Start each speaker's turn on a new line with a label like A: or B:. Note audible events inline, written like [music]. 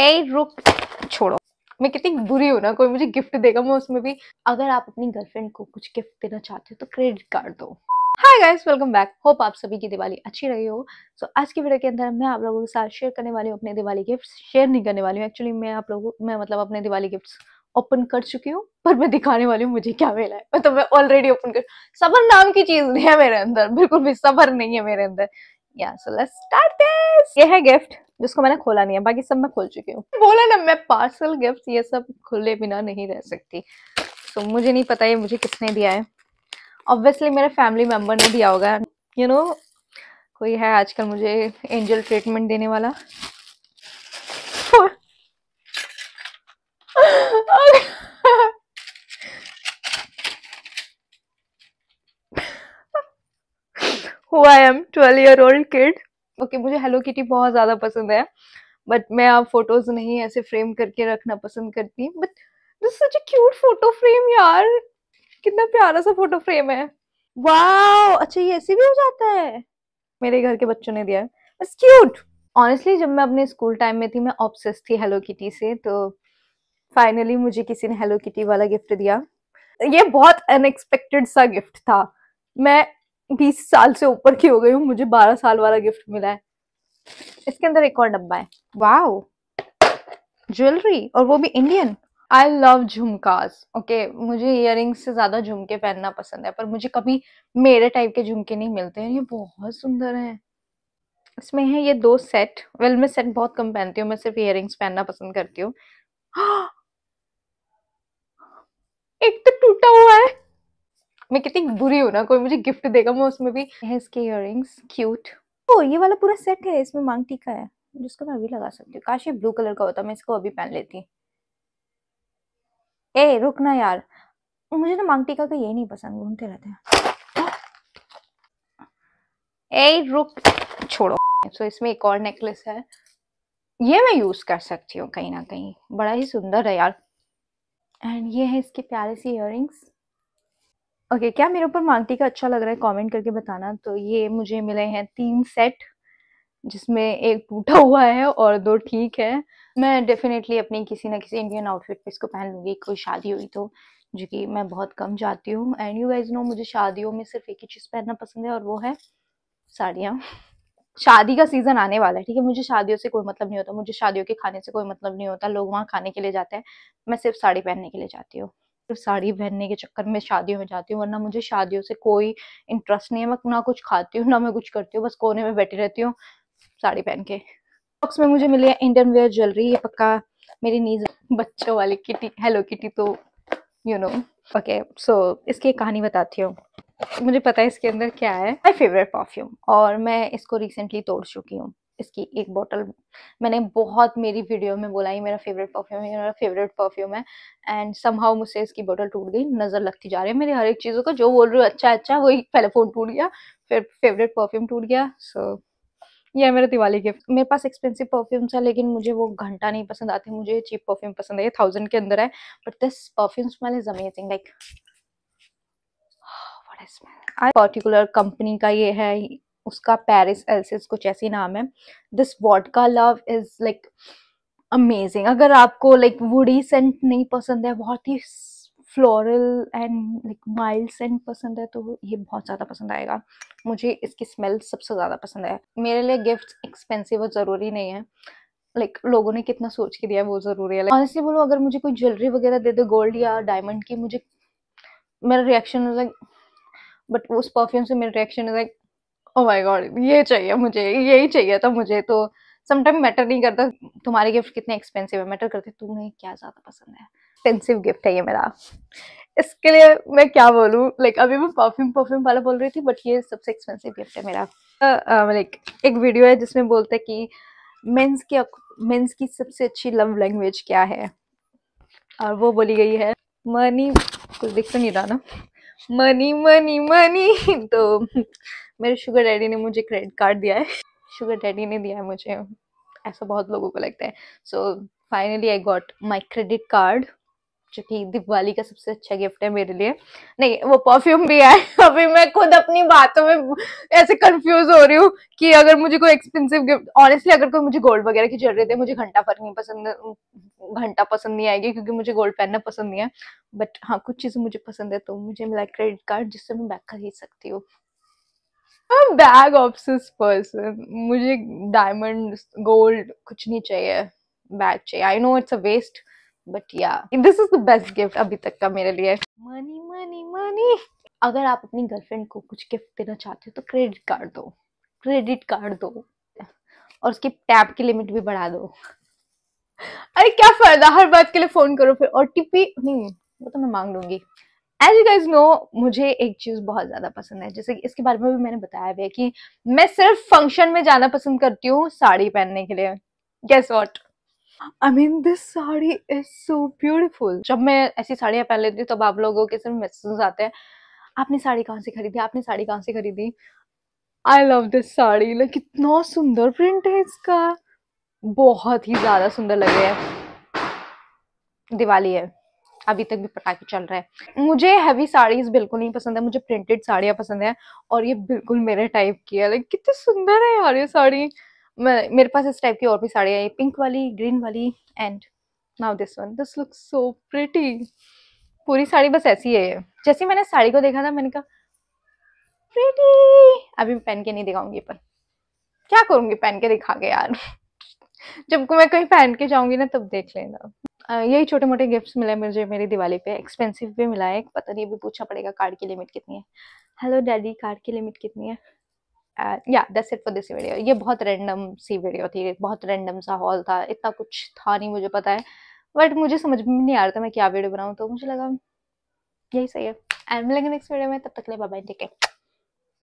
A: ए रुक छोड़ो मैं कितनी बुरी हूँ ना कोई मुझे गिफ्ट देगा मैं उसमें भी अगर आप अपनी गर्लफ्रेंड को कुछ गिफ्ट देना चाहते हो तो क्रेडिट कार्ड दो hi guys welcome back hope आप सभी की दिवाली अच्छी रही हो सो so, आज की वीडियो के अंदर मैं आप लोगों के साथ शेयर करने वाली हूँ अपने दिवाली गिफ्ट शेयर नहीं करने वाली हूँ एक्चुअली मैं आप लोगों मैं मतलब अपने दिवाली गिफ्ट ओपन कर चुकी हूँ पर मैं दिखाने वाली हूँ मुझे क्या मिला है मतलब मैं ऑलरेडी ओपन कर सबर नाम की चीज नहीं है मेरे अंदर बिल्कुल भी सबर नहीं है मेरे अंदर या सो स्टार्ट है गिफ्ट जिसको मैंने खोला नहीं है बाकी सब मैं खोल चुकी हूँ बोला ना मैं पार्सल गिफ्ट ये सब खुले बिना नहीं रह सकती तो मुझे नहीं पता ये मुझे किसने दिया है ऑब्वियसली मेरे फैमिली मेम्बर ने दिया होगा यू नो कोई है आजकल मुझे एंजल ट्रीटमेंट देने वाला हुआ I am twelve year old kid okay मुझे हेलो किटी बहुत ज़्यादा पसंद है बट मैं आप फोटोज नहीं ऐसे फ्रेम करके रखना पसंद करती but this such a cute photo frame यार कितना प्यारा सा फोटो फ्रेम है वाओ अच्छा ये ऐसे भी हो जाता है मेरे घर के बच्चों ने दिया इट्स क्यूट ऑनेस्टली जब मैं अपने स्कूल टाइम में थी मैं ऑब्सेस थी हेलो किटी से तो फाइनली मुझे किसी ने हेलो किटी वाला गिफ्ट दिया ये बहुत अनएक्सपेक्टेड सा गिफ्ट था मैं बीस साल से ऊपर की हो गई हूँ मुझे बारह साल वाला गिफ्ट मिला है इसके अंदर एक और डब्बा है वाह ज्वेलरी और वो भी Indian I love jhumkas okay मुझे इयर से ज्यादा झुमके पहनना पसंद है पर मुझे कभी मेरे टाइप के झुमके नहीं मिलते हैं ये बहुत सुंदर है इसमें है ये दो सेट वेल well, मैं सेट बहुत कम पहनती हूँ मैं सिर्फ इयर पहनना पसंद करती हूँ [gasps] एक तो टूटा हुआ है मैं कितनी बुरी हूँ ना कोई मुझे गिफ्ट देगा मैं उसमें भी इसके इयर क्यूट ओ ये वाला पूरा सेट है इसमें मांग टीका है जिसको मैं अभी लगा सकती हूँ काश ये ब्लू कलर का होता मैं इसको अभी पहन लेती ए रुकना यार मुझे ना तो मांग टीका का ये नहीं पसंद घूमते रहते हैं ए रुक छोड़ो सो so, इसमें एक और नेकलेस है ये मैं यूज कर सकती हूँ कहीं ना कहीं बड़ा ही सुंदर है यार एंड ये है इसके प्यारे सी इयर ओके okay, क्या मेरे ऊपर मांगटी का अच्छा लग रहा है कमेंट करके बताना तो ये मुझे मिले हैं तीन सेट जिसमें एक टूटा [laughs] हुआ है और दो ठीक है मैं डेफिनेटली अपनी किसी ना किसी इंडियन आउटफिट पे इसको पहन लूँगी कोई शादी हुई तो जो कि मैं बहुत कम जाती हूँ एंड यू गाइज नो मुझे शादियों में सिर्फ एक ही चीज़ पहनना पसंद है और वो है साड़ियाँ शादी का सीज़न आने वाला है ठीक है मुझे शादियों से कोई मतलब नहीं होता मुझे शादियों के खाने से कोई मतलब नहीं होता लोग वहाँ खाने के लिए जाते हैं मैं सिर्फ साड़ी पहनने के लिए जाती हूँ सिर्फ साड़ी पहनने के चक्कर में शादियों में जाती हूँ वरना मुझे शादियों से कोई इंटरेस्ट नहीं है मैं ना कुछ खाती हूँ ना मैं कुछ करती हूँ बस कोने में बैठी रहती हूँ साड़ी पहन के बॉक्स में मुझे मिली है इंडियन वेयर ज्वेलरी ये पक्का मेरी नीज [laughs] बच्चों वाली किटी हेलो किटी तो यू नो ओके सो इसकी कहानी बताती हूँ मुझे पता है इसके अंदर क्या है माई फेवरेट परफ्यूम और मैं इसको रिसेंटली तोड़ चुकी हूँ इसकी एक बोतल मैंने बहुत मेरी वीडियो में बोला ये मेरा फेवरेट परफ्यूम है मेरा फेवरेट परफ्यूम है एंड समहाउ मुझसे इसकी बोतल टूट गई नज़र लगती जा रही है मेरी हर एक चीज़ों को जो बोल रही हूँ अच्छा अच्छा वही पहले फ़ोन टूट गया फिर फेवरेट परफ्यूम टूट गया सो so, यह मेरा दिवाली गिफ्ट मेरे पास एक्सपेंसिव परफ्यूम्स है लेकिन मुझे वो घंटा नहीं पसंद आते मुझे चीप परफ्यूम पसंद है ये थाउजेंड के अंदर है but this perfume smell is amazing like particular company का ये है उसका पेरिस एल्सिस कुछ ऐसी नाम है दिस वॉट का लव इज़ लाइक अमेजिंग अगर आपको लाइक वुडी सेंट नहीं पसंद है बहुत ही floral and like mild scent पसंद है तो ये बहुत ज़्यादा पसंद आएगा मुझे इसकी स्मेल सबसे ज़्यादा पसंद है मेरे लिए गिफ्ट एक्सपेंसिव और ज़रूरी नहीं है लाइक like, लोगों ने कितना सोच के दिया वो ज़रूरी है ऑनेस्टली बोलो अगर मुझे कोई ज्वेलरी वगैरह दे दो गोल्ड या डायमंड की मुझे मेरा रिएक्शन लाइक बट उस परफ्यूम से मेरा reaction like oh my God ये चाहिए मुझे यही चाहिए था मुझे तो समटाइम मैटर नहीं करता तुम्हारे गिफ्ट कितने एक्सपेंसिव है मैटर करते तुम्हें क्या ज़्यादा पसंद है एक्सपेंसिव गिफ्ट है ये मेरा इसके लिए मैं क्या बोलूँ लाइक like, अभी मैं परफ्यूम परफ्यूम वाला बोल रही थी बट ये सबसे एक्सपेंसिव गिफ्ट है मेरा लाइक uh, uh, एक वीडियो है जिसमें बोलते है कि मेन्स की मेन्स की सबसे अच्छी लव लैंग्वेज क्या है और वो बोली गई है मनी कुछ दिख तो नहीं रहा ना मनी मनी मनी तो मेरे शुगर डैडी ने मुझे क्रेडिट कार्ड दिया है शुगर डैडी ने दिया है मुझे ऐसा बहुत लोगों को लगता है so finally I got my credit card जो कि दिवाली का सबसे अच्छा गिफ्ट है मेरे लिए नहीं वो परफ्यूम भी है [laughs] अभी मैं खुद अपनी बातों में ऐसे कंफ्यूज हो रही हूँ कि अगर मुझे कोई एक्सपेंसिव गिफ्ट ऑनेस्टली अगर कोई मुझे गोल्ड वगैरह की जरूरत है मुझे घंटा फर्क नहीं पसंद घंटा पसंद नहीं आएगी क्योंकि मुझे गोल्ड पहनना पसंद नहीं है बट हाँ कुछ चीज़ें मुझे पसंद है तो मुझे मिला क्रेडिट कार्ड जिससे मैं बैग खरीद सकती हूँ बैग ऑब्सेस पर्सन मुझे डायमंड गोल्ड कुछ नहीं चाहिए बैग चाहिए I know it's a waste but yeah this is the best gift अभी तक का मेरे लिए मनी मनी मनी अगर आप अपनी गर्लफ्रेंड को कुछ गिफ्ट देना चाहते हो तो क्रेडिट कार्ड दो क्रेडिट कार्ड दो और उसकी टैप की लिमिट भी बढ़ा दो अरे क्या फायदा हर बात के लिए फोन करो फिर और टीपी नहीं वो तो मैं मांग लूंगी एज यू गाइज नो मुझे एक चीज़ बहुत ज़्यादा पसंद है जैसे इसके बारे में भी मैंने बताया भी है कि मैं सिर्फ फंक्शन में जाना पसंद करती हूँ साड़ी पहनने के लिए guess what I mean this sari is so beautiful जब मैं ऐसी साड़ियाँ पहन लेती हूँ तब आप लोगों के सिर्फ मैसेज आते हैं आपने साड़ी कहाँ से खरीदी आपने साड़ी कहाँ से खरीदी I love this sari like कितना सुंदर प्रिंट है इसका बहुत ही ज़्यादा सुंदर लग रहा है दिवाली है अभी तक भी पटाखे चल रहा है मुझे हैवी साड़ीज बिल्कुल नहीं पसंद है मुझे प्रिंटेड साड़ियाँ पसंद है और ये बिल्कुल मेरे टाइप की है लाइक कितनी सुंदर है यार ये साड़ी मेरे पास इस टाइप की और भी साड़ियाँ ये पिंक वाली ग्रीन वाली and now this one this look so pretty पूरी साड़ी बस ऐसी है जैसे मैंने साड़ी को देखा था मैंने कहा प्रिटी अभी पहन के नहीं दिखाऊंगी पर क्या करूंगी पहन के दिखा के यार [laughs] जब मैं कहीं पहन के जाऊंगी ना तब देख लेना यही छोटे मोटे गिफ्ट्स मिले मुझे मेरी दिवाली पे एक्सपेंसिव भी मिला है पता नहीं अभी पूछना पड़ेगा कार्ड की लिमिट कितनी है हेलो डैडी कार्ड की लिमिट कितनी है या thus it for this video ये बहुत रैंडम सी वीडियो थी बहुत रैंडम सा हॉल था इतना कुछ था नहीं मुझे पता है बट मुझे समझ में नहीं आ रहा था मैं क्या वीडियो बनाऊँ तो मुझे लगा यही सही है एम लगे नेक्स्ट वीडियो में तब तक ले बाबा टेक केयर